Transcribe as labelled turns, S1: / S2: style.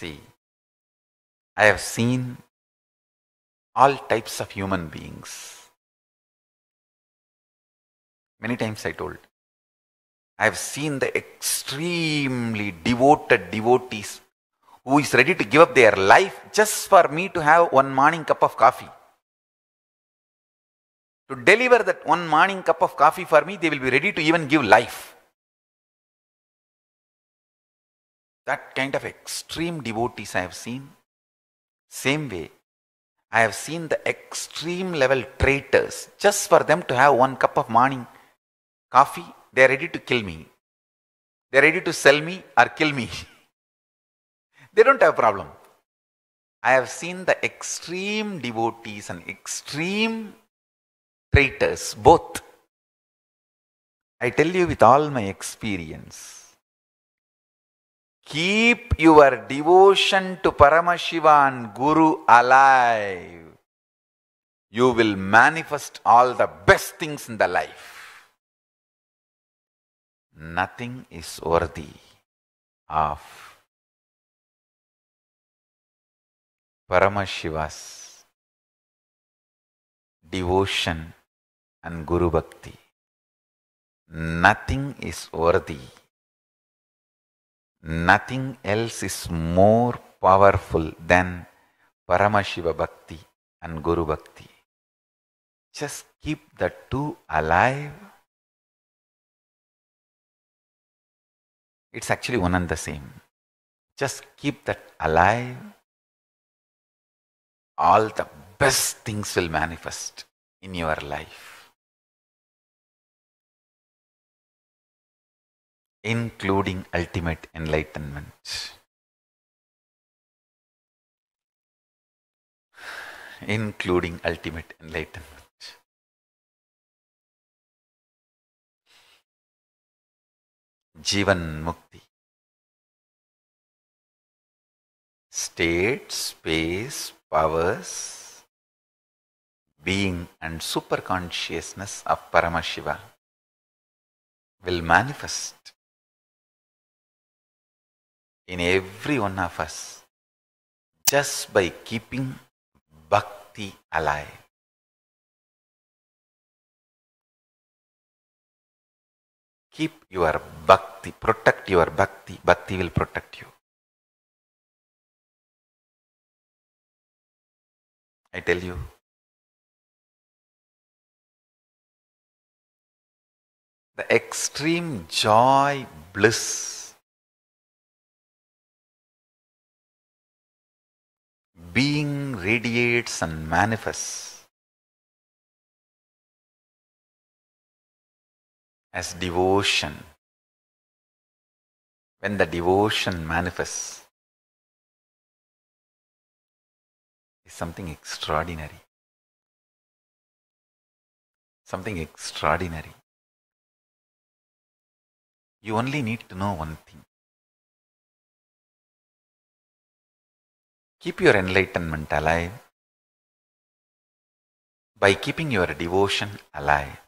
S1: See, I have seen all types of human
S2: beings. Many times I told, I have seen the extremely devoted devotees who is ready to give up their life just for me to have one morning cup of coffee. To deliver that one morning cup of coffee for me, they will be ready to even give life. That kind of extreme devotees I have seen. Same way, I have seen the extreme level traitors. Just for them to have one cup of morning coffee, they are ready to kill me. They are ready to sell me or kill me. they don't have problem. I have seen the extreme devotees and extreme traitors, both. I tell you with all my experience. Keep your devotion to Paramashiva and Guru alive. You will manifest all the best things in the life. Nothing is worthy of
S1: Paramashiva's
S2: devotion and Guru Bhakti. Nothing is worthy Nothing else is more powerful than Paramashiva Bhakti and Guru Bhakti. Just keep the two alive.
S1: It's actually one and the same. Just keep that alive. All the best things will manifest in your life. including ultimate enlightenment. Including ultimate enlightenment. Jivan Mukti.
S2: State, space, powers, being and super consciousness of Paramashiva will manifest in every one of us
S1: just by keeping bhakti alive. Keep your bhakti, protect your bhakti, bhakti will protect you. I tell you. The extreme joy, bliss being radiates and manifests as devotion. When the devotion manifests, is something extraordinary. Something extraordinary. You only need to know one thing. Keep your enlightenment alive by keeping your devotion alive.